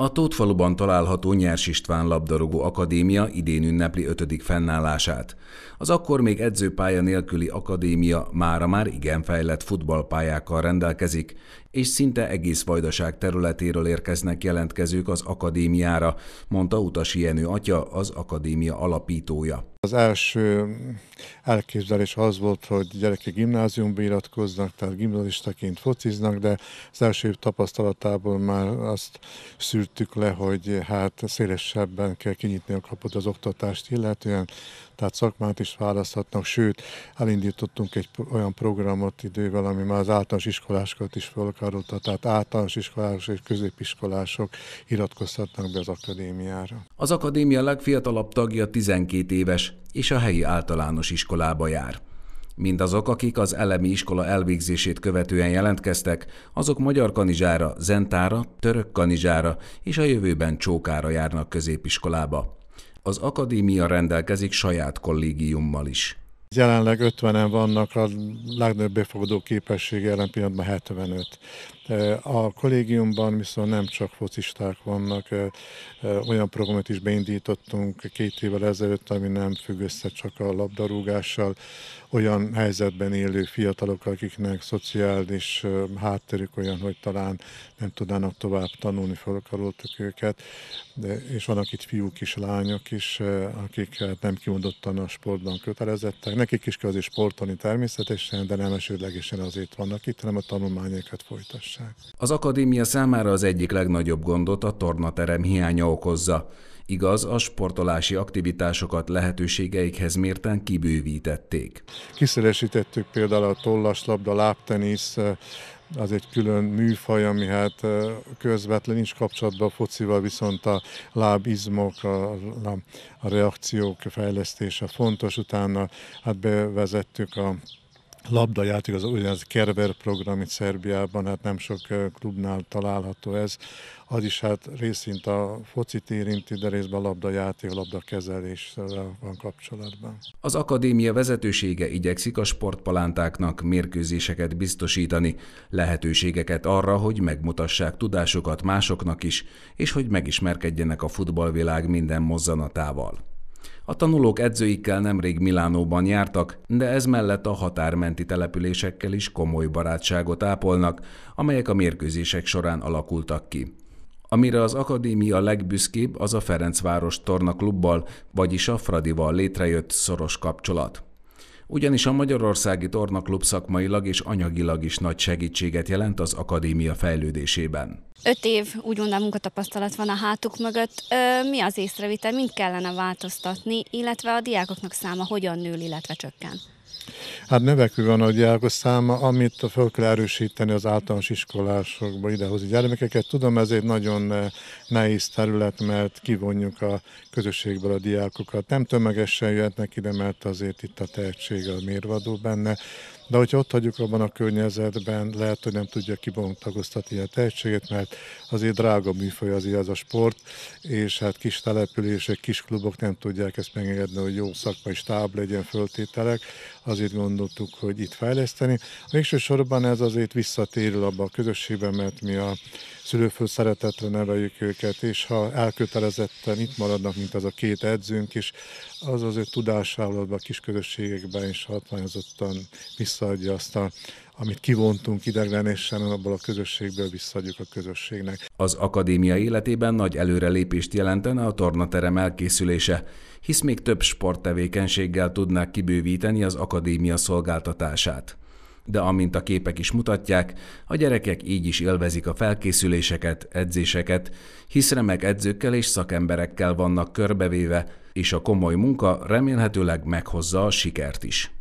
A Tótfaluban található Nyers István labdarúgó akadémia idén ünnepli ötödik fennállását. Az akkor még edzőpálya nélküli akadémia mára már igen fejlett futballpályákkal rendelkezik, és szinte egész vajdaság területéről érkeznek jelentkezők az akadémiára, mondta Utasi Jenő atya, az akadémia alapítója. Az első elképzelés az volt, hogy gyerekek gimnáziumba iratkoznak, tehát gimnazistaként fociznak, de az első év tapasztalatából már azt szűrtük le, hogy hát szélesebben kell kinyitni a kaput az oktatást illetően, tehát szakmát is választhatnak, sőt, elindítottunk egy olyan programot idővel, ami már az általános iskolásokat is föl karóta, tehát általános iskolások és középiskolások iratkozhatnak be az akadémiára. Az akadémia legfiatalabb tagja 12 éves, és a helyi általános iskolába jár. Mindazok, akik az elemi iskola elvégzését követően jelentkeztek, azok magyar kanizsára, zentára, török kanizsára és a jövőben csókára járnak középiskolába. Az akadémia rendelkezik saját kollégiummal is. Jelenleg 50-en vannak, a legnagyobb befogadó képessége jelen pillanatban 75. A kollégiumban viszont nem csak focisták vannak, olyan programot is beindítottunk két évvel ezelőtt, ami nem függ össze csak a labdarúgással, olyan helyzetben élő fiatalok, akiknek szociális hátterük olyan, hogy talán nem tudnának tovább tanulni, felkaroltuk őket, De, és vannak itt fiúk is, lányok is, akik hát nem kimondottan a sportban kötelezettek. Nekik is kell azért sportolni természetesen, de nem esődlegesen azért vannak itt, hanem a tanulmányokat folytassák igazság. Az akadémia számára az egyik legnagyobb gondot a tornaterem hiánya okozza. Igaz, a sportolási aktivitásokat lehetőségeikhez mérten kibővítették. Kiszeresítettük például a tollaslabda, lábtenisz, eh, az egy külön műfaj, ami hát eh, közvetlen is kapcsolatban a focival, viszont a lábizmok, a, a reakciók fejlesztése fontos. Utána hát bevezettük a labdajáték, az úgynevezett Kerver program itt Szerbiában, hát nem sok klubnál található ez, az is hát részint a focit érinti, de részben labdajáték, labdakezelés van kapcsolatban. Az akadémia vezetősége igyekszik a sportpalántáknak mérkőzéseket biztosítani, lehetőségeket arra, hogy megmutassák tudásukat másoknak is, és hogy megismerkedjenek a futballvilág minden mozzanatával. A tanulók edzőikkel nemrég Milánóban jártak, de ez mellett a határmenti településekkel is komoly barátságot ápolnak, amelyek a mérkőzések során alakultak ki. Amire az akadémia legbüszkébb, az a Ferencváros tornaklubbal, vagyis a Fradival létrejött szoros kapcsolat ugyanis a Magyarországi Tornaklub szakmailag és anyagilag is nagy segítséget jelent az akadémia fejlődésében. Öt év úgymond munkatapasztalat van a hátuk mögött. Ö, mi az észrevétel, mind kellene változtatni, illetve a diákoknak száma hogyan nő, illetve csökken? Hát növekvő van a diákos száma, amit fel kell erősíteni az általános iskolásokba idehozni gyermekeket. Tudom, ez egy nagyon eh, nehéz terület, mert kivonjuk a közösségből a diákokat. Nem tömegesen jöhetnek ide, mert azért itt a tehetség a mérvadó benne, de hogyha ott hagyjuk abban a környezetben, lehet, hogy nem tudja kibontagoztatni a tehetséget, mert azért drága műfaj azért az a sport, és hát kis települések, kis klubok nem tudják ezt megengedni, hogy jó szakmai stáb legyen, föltételek. Azért gondolom, gondoltuk, hogy itt fejleszteni. A Végső sorban ez azért visszatérül abba a közösségbe, mert mi a szülőföld szeretetre neveljük őket, és ha elkötelezetten itt maradnak, mint az a két edzőnk, is, az az ő tudásával a kis közösségekben is hatványozottan visszaadja azt a amit kivontunk ideglenésen, abból a közösségből visszaadjuk a közösségnek. Az akadémia életében nagy előrelépést jelentene a tornaterem elkészülése, hisz még több sporttevékenységgel tudnák kibővíteni az akadémia szolgáltatását. De amint a képek is mutatják, a gyerekek így is élvezik a felkészüléseket, edzéseket, hisz remek edzőkkel és szakemberekkel vannak körbevéve, és a komoly munka remélhetőleg meghozza a sikert is.